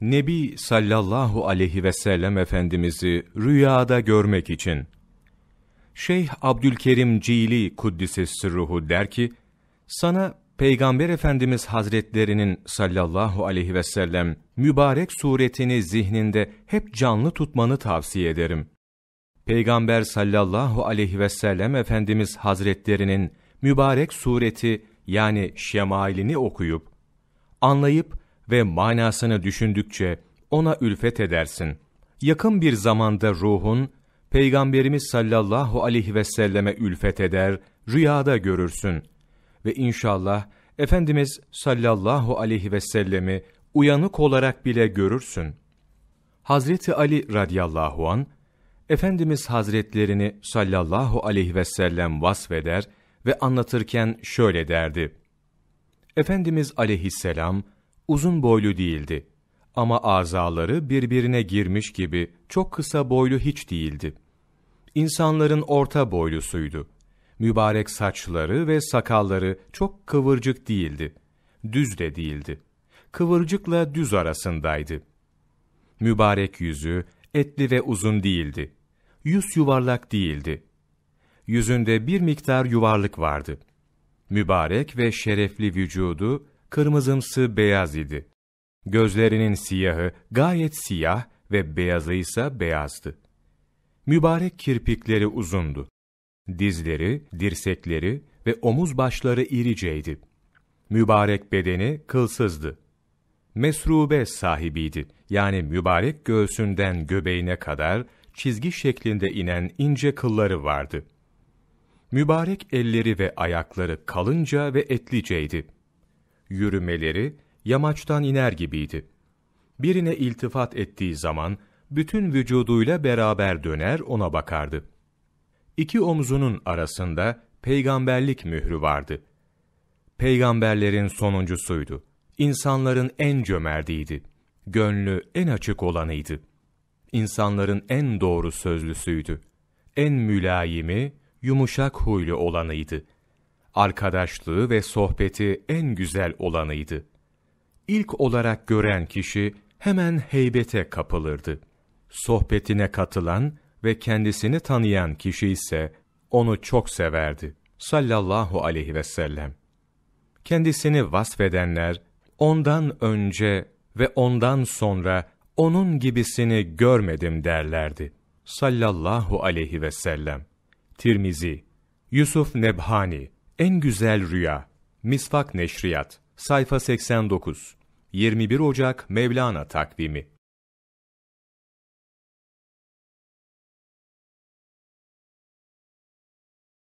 Nebi sallallahu aleyhi ve sellem Efendimiz'i rüyada görmek için. Şeyh Abdülkerim Cili Kuddisi Sırruhu der ki, sana Peygamber Efendimiz Hazretlerinin sallallahu aleyhi ve sellem mübarek suretini zihninde hep canlı tutmanı tavsiye ederim. Peygamber sallallahu aleyhi ve sellem Efendimiz Hazretlerinin mübarek sureti yani şemailini okuyup, anlayıp ve manasını düşündükçe ona ülfet edersin. Yakın bir zamanda ruhun, Peygamberimiz sallallahu aleyhi ve selleme ülfet eder, rüyada görürsün. Ve inşallah Efendimiz sallallahu aleyhi ve sellemi uyanık olarak bile görürsün. Hazreti Ali radıyallahu an Efendimiz Hazretlerini sallallahu aleyhi ve sellem vasfeder ve anlatırken şöyle derdi. Efendimiz aleyhisselam uzun boylu değildi. Ama azaları birbirine girmiş gibi çok kısa boylu hiç değildi. İnsanların orta boylusuydu. Mübarek saçları ve sakalları çok kıvırcık değildi. Düz de değildi. Kıvırcıkla düz arasındaydı. Mübarek yüzü etli ve uzun değildi. Yüz yuvarlak değildi. Yüzünde bir miktar yuvarlık vardı. Mübarek ve şerefli vücudu kırmızımsı beyaz idi. Gözlerinin siyahı gayet siyah ve beyazı ise beyazdı. Mübarek kirpikleri uzundu. Dizleri, dirsekleri ve omuz başları iriceydi. Mübarek bedeni kılsızdı. Mesrube sahibiydi. Yani mübarek göğsünden göbeğine kadar çizgi şeklinde inen ince kılları vardı. Mübarek elleri ve ayakları kalınca ve etliceydi yürümeleri yamaçtan iner gibiydi. Birine iltifat ettiği zaman bütün vücuduyla beraber döner ona bakardı. İki omzunun arasında peygamberlik mührü vardı. Peygamberlerin sonuncusuydu. İnsanların en cömertiydi. Gönlü en açık olanıydı. İnsanların en doğru sözlüsüydü. En mülayimi, yumuşak huylu olanıydı.'' arkadaşlığı ve sohbeti en güzel olanıydı. İlk olarak gören kişi hemen heybete kapılırdı. Sohbetine katılan ve kendisini tanıyan kişi ise onu çok severdi sallallahu aleyhi ve sellem. Kendisini vasfedenler ondan önce ve ondan sonra onun gibisini görmedim derlerdi sallallahu aleyhi ve sellem. Tirmizi, Yusuf Nebhani en Güzel Rüya Misvak Neşriyat Sayfa 89 21 Ocak Mevlana Takvimi